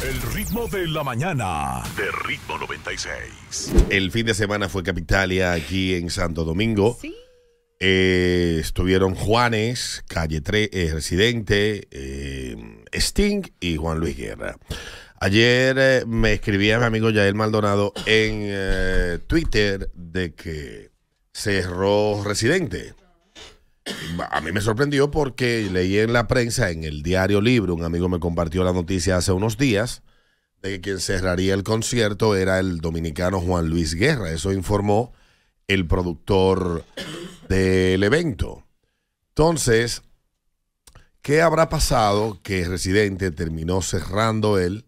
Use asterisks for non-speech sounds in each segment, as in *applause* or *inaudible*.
El ritmo de la mañana. De ritmo 96. El fin de semana fue Capitalia aquí en Santo Domingo. Eh, estuvieron Juanes, Calle 3, eh, Residente, eh, Sting y Juan Luis Guerra. Ayer me escribía mi amigo Yael Maldonado en Twitter de que cerró Residente a mí me sorprendió porque leí en la prensa, en el diario Libre, un amigo me compartió la noticia hace unos días de que quien cerraría el concierto era el dominicano Juan Luis Guerra. Eso informó el productor del evento. Entonces, ¿qué habrá pasado que Residente terminó cerrando él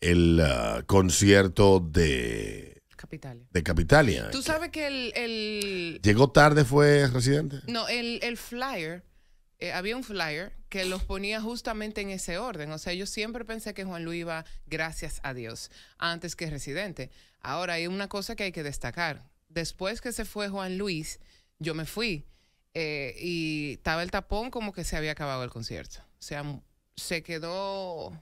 el ah, concierto de Capitalia. De Capitalia. ¿Tú sabes que el... el... ¿Llegó tarde fue residente? No, el, el flyer, eh, había un flyer que los ponía justamente en ese orden. O sea, yo siempre pensé que Juan Luis iba, gracias a Dios, antes que residente. Ahora, hay una cosa que hay que destacar. Después que se fue Juan Luis, yo me fui eh, y estaba el tapón como que se había acabado el concierto. O sea, se quedó...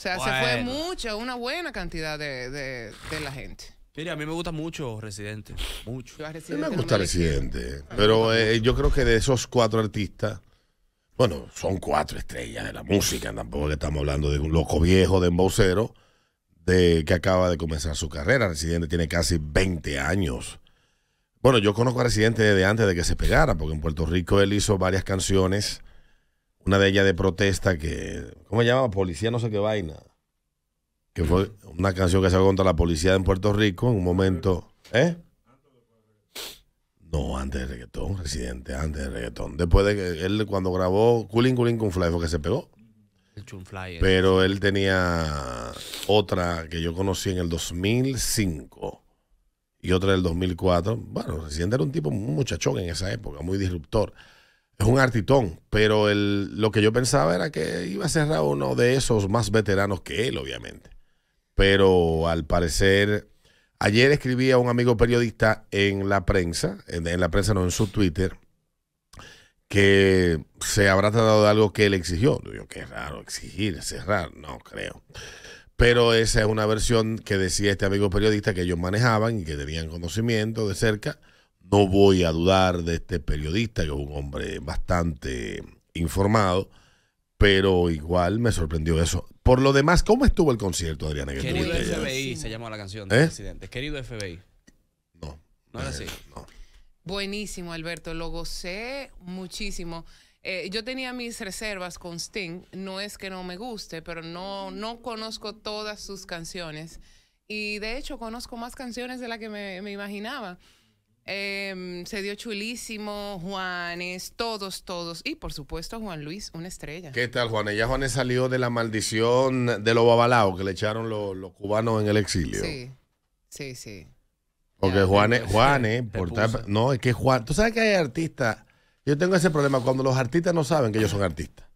O sea, se fue mucha una buena cantidad de, de, de la gente. Mire, a mí me gusta mucho Residente. Mucho. A me gusta Residente. Ah, pero eh, yo creo que de esos cuatro artistas, bueno, son cuatro estrellas de la música. Tampoco estamos hablando de un loco viejo de embocero de, que acaba de comenzar su carrera. Residente tiene casi 20 años. Bueno, yo conozco a Residente desde antes de que se pegara, porque en Puerto Rico él hizo varias canciones. Una de ellas de protesta que. ¿Cómo se llama? Policía no sé qué vaina que fue una canción que se se contra la policía en Puerto Rico en un momento. ¿Eh? No, antes de reggaetón, residente, antes de reggaetón. Después de que él, cuando grabó Cooling Cooling con Fly, fue que se pegó. El Pero él tenía otra que yo conocí en el 2005 y otra del 2004. Bueno, Residente era un tipo muy muchachón en esa época, muy disruptor. Es un artitón, pero el, lo que yo pensaba era que iba a cerrar uno de esos más veteranos que él, obviamente pero al parecer, ayer escribía a un amigo periodista en la prensa, en, la prensa no, en su Twitter, que se habrá tratado de algo que él exigió. Yo, qué raro, exigir, es raro, no creo. Pero esa es una versión que decía este amigo periodista que ellos manejaban y que tenían conocimiento de cerca. No voy a dudar de este periodista, que es un hombre bastante informado pero igual me sorprendió eso. Por lo demás, ¿cómo estuvo el concierto, Adriana? Querido FBI, se llamó la canción ¿Eh? Querido FBI. No. No era eh, así. Buenísimo, Alberto. Lo gocé muchísimo. Eh, yo tenía mis reservas con Sting. No es que no me guste, pero no, no conozco todas sus canciones. Y de hecho, conozco más canciones de las que me, me imaginaba. Em, se dio chulísimo, Juanes, todos, todos. Y por supuesto, Juan Luis, una estrella. ¿Qué tal, Juanes? Ya Juanes salió de la maldición de los babalaos que le echaron los, cubanos en el exilio. Sí, sí, sí. Porque Juanes, Juanes, por no, es que Juan, tú sabes que hay artistas, yo tengo ese problema cuando los artistas no saben que ellos son artistas.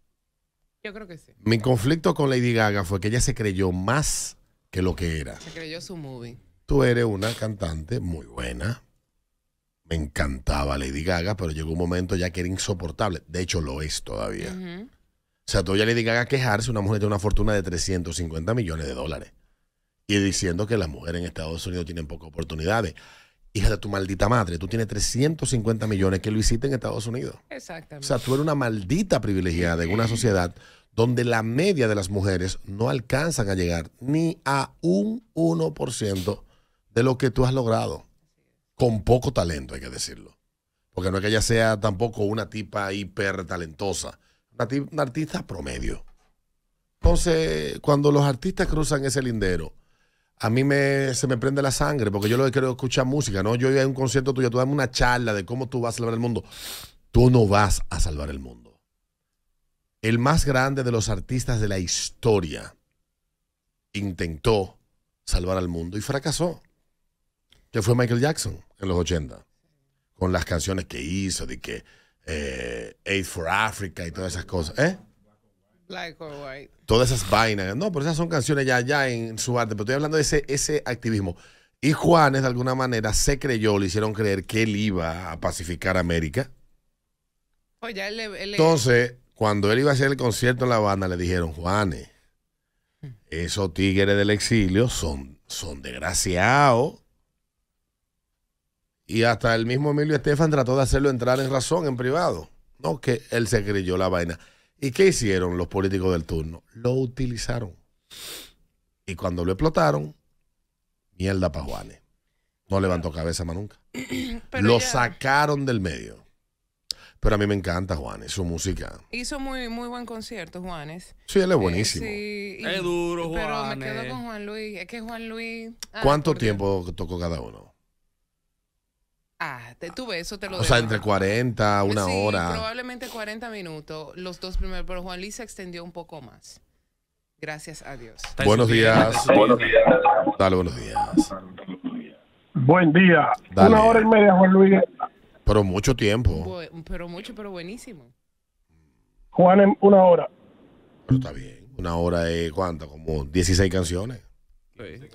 Yo creo que sí. Mi conflicto con Lady Gaga fue que ella se creyó más que lo que era. Se creyó su movie. Tú eres una cantante muy buena, me encantaba Lady Gaga, pero llegó un momento ya que era insoportable. De hecho, lo es todavía. O sea, todavía Lady Gaga quejarse, una mujer tiene una fortuna de 350 millones de dólares. Y diciendo que las mujeres en Estados Unidos tienen pocas oportunidades. Hija de tu maldita madre, tú tienes 350 millones que lo hiciste en Estados Unidos. Exactamente. O sea, tú eres una maldita privilegiada en una sociedad donde la media de las mujeres no alcanzan a llegar ni a un 1% de lo que tú has logrado con poco talento, hay que decirlo. Porque no es que ella sea tampoco una tipa hiper talentosa, una, artista promedio. Entonces, cuando los artistas cruzan ese lindero, a mí me, se me prende la sangre, porque yo lo que quiero es escuchar música, ¿no? Yo voy a un concierto tuyo, tú dame una charla de cómo tú vas a salvar el mundo. Tú no vas a salvar el mundo. El más grande de los artistas de la historia intentó salvar al mundo y fracasó, que fue Michael Jackson en los 80, con las canciones que hizo, de que eh, Aid for Africa y todas esas cosas. ¿Eh? Black or white. Todas esas vainas. No, pero esas son canciones ya, ya en su arte, pero estoy hablando de ese, ese activismo. Y Juanes, de alguna manera, se creyó, le hicieron creer que él iba a pacificar América. Oh, Entonces, cuando él iba a hacer el concierto en La Habana, le dijeron, Juanes, hmm. esos tigres del exilio son, son desgraciados. Y hasta el mismo Emilio Estefan trató de hacerlo entrar en razón en privado. No, que él se creyó la vaina. ¿Y qué hicieron los políticos del turno? Lo utilizaron. Y cuando lo explotaron, mierda para Juanes. No levantó cabeza más nunca. *clears throat* lo sacaron del medio. Pero a mí me encanta Juanes, su música. Hizo muy, muy buen concierto, Juanes. Sí, él es eh, buenísimo. es duro, Juanes. Pero me quedo con Juan Luis. Es que Juan Luis. Ah, ¿Cuánto tiempo tocó cada uno? Ah, tuve eso, te lo O sea, entre 40, eh, una hora. Probablemente 40 minutos, los dos primeros, pero Juan Luis se extendió un poco más. Gracias a Dios. Buenos días. Buenos días. Dale, buenos días. Buen día. Una hora y media, Juan Luis. Pero mucho tiempo. pero mucho, pero buenísimo. Juan, en una hora. Pero está bien. Una hora es cuánta, como 16 canciones.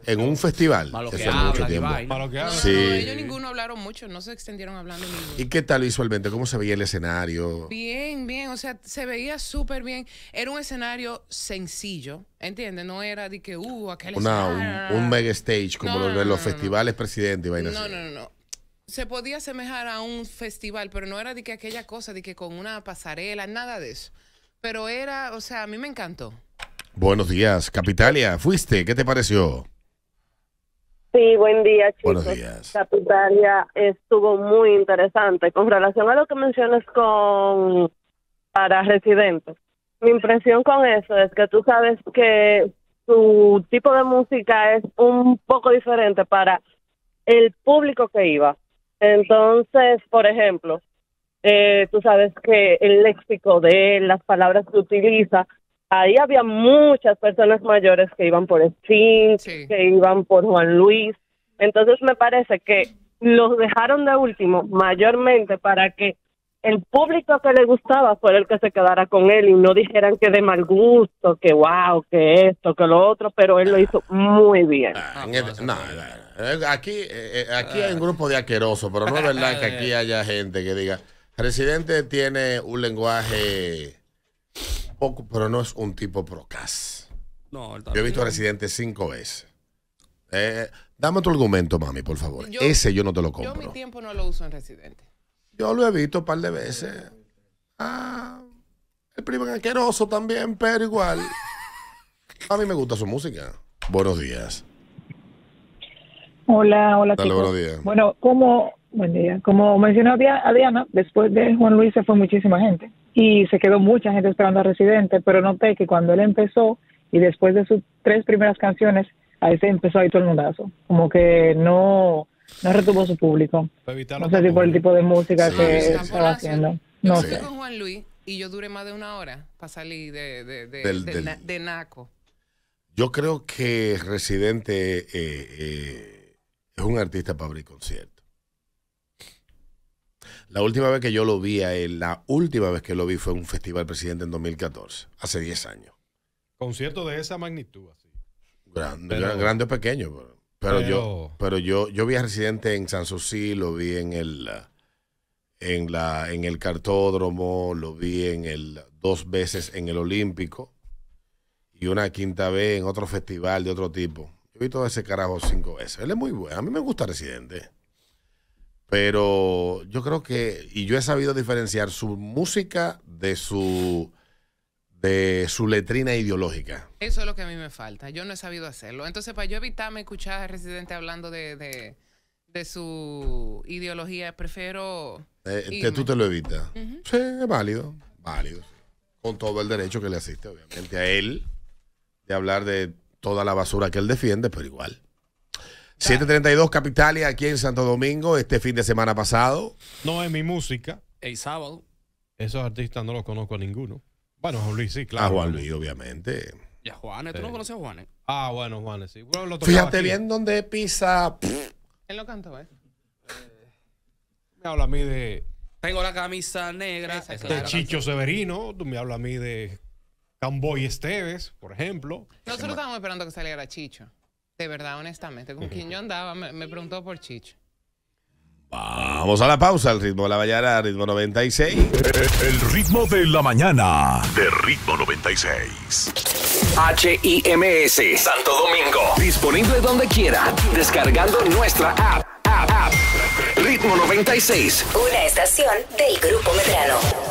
En un festival. Malo que mucho tiempo. que Sí. ellos ninguno hablaron mucho, no se extendieron hablando ¿Y qué tal visualmente? ¿Cómo se veía el escenario? Bien, bien, o sea, se veía súper bien. Era un escenario sencillo, ¿entiendes? No era de que, uh, aquel escenario. Un, un, mega stage como los, festivales presidente y vainas. No, no, no, no se podía asemejar a un festival, pero no era de que aquella cosa, de que con una pasarela, nada de eso. Pero era, o sea, a mí me encantó. Buenos días, Capitalia. ¿Fuiste? ¿Qué te pareció? Sí, buen día, Buenos días. Capitalia estuvo muy interesante. Con relación a lo que mencionas con para residentes, mi impresión con eso es que tú sabes que su tipo de música es un poco diferente para el público que iba. Entonces, por ejemplo, eh, tú sabes que el léxico de las palabras que utiliza, ahí había muchas personas mayores que iban por Sting, que iban por Juan Luis. Entonces me parece que los dejaron de último mayormente para que el público que le gustaba fuera el que se quedara con él y no dijeran que de mal gusto, que wow, que esto, que lo otro, pero él lo hizo muy bien. Ah, aquí eh, eh, aquí hay un grupo de aquerosos, pero no es verdad que aquí haya gente que diga, presidente tiene un lenguaje pero no es un tipo procas. No, Yo he visto a Residente cinco veces. Eh, dame tu argumento, mami, por favor. Ese yo no te lo compro. Yo mi tiempo no lo uso en Residente. Yo lo he visto un par de veces. Ah, el primo asqueroso también, pero igual. *laughs* A mí me gusta su música. Buenos días. Hola, hola. buenos días. Bueno, como, buen día. Como mencionó a Diana, después de Juan Luis se fue muchísima gente y se quedó mucha gente esperando a Residente, pero noté que cuando él empezó y después de sus tres primeras canciones, ahí se empezó ahí todo el mundazo, como que no, retuvo su público. No sé si por el tipo de música que estaba haciendo. Yo no con Juan Luis y yo duré más de una hora para salir de, Naco. Yo creo que Residente eh, eh, es un artista para abrir conciertos. La última vez que yo lo vi a la última vez que lo vi fue en un festival presidente en 2014, hace 10 años. Concierto de esa magnitud, así. Grande, grande o pequeño, pero, yo, pero yo, yo vi a Residente en San Susi, lo vi en el en la en el cartódromo, lo vi en el dos veces en el Olímpico y una quinta vez en otro festival de otro tipo. Yo vi todo ese carajo cinco veces. Él es muy bueno. A mí me gusta Residente pero yo creo que, y yo he sabido diferenciar su música de su de su letrina ideológica. Eso es lo que a mí me falta. Yo no he sabido hacerlo. Entonces, para yo evitarme escuchar a Residente hablando de, de, su ideología, prefiero... Eh, que tú te lo evitas. Sí, es válido, válido. Con todo el derecho que le asiste, obviamente, a él de hablar de toda la basura que él defiende, pero igual. 732 Capitalia aquí en Santo Domingo este fin de semana pasado. No es mi música. El sábado. Esos artistas no los conozco a ninguno. Bueno, Juan Luis, sí, claro. A Juan Luis, obviamente. Y a Juanes, ¿tú no conoces a Juanes? Ah, bueno, Juanes, sí. Fíjate bien dónde pisa. Él lo canta, ¿eh? Me habla a mí de. Tengo la camisa negra. de Chicho Severino. Tú me habla a mí de Camboy Esteves, por ejemplo. Nosotros estábamos esperando que saliera Chicho. De verdad, honestamente, con quien yo andaba, me, preguntó por Chicho. Vamos a la pausa, el ritmo de la mañana, ritmo 96. El ritmo de la mañana, de ritmo 96. HIMS, Santo Domingo. Disponible donde quiera, descargando nuestra app. app, app. Ritmo 96. Una estación del Grupo Medrano.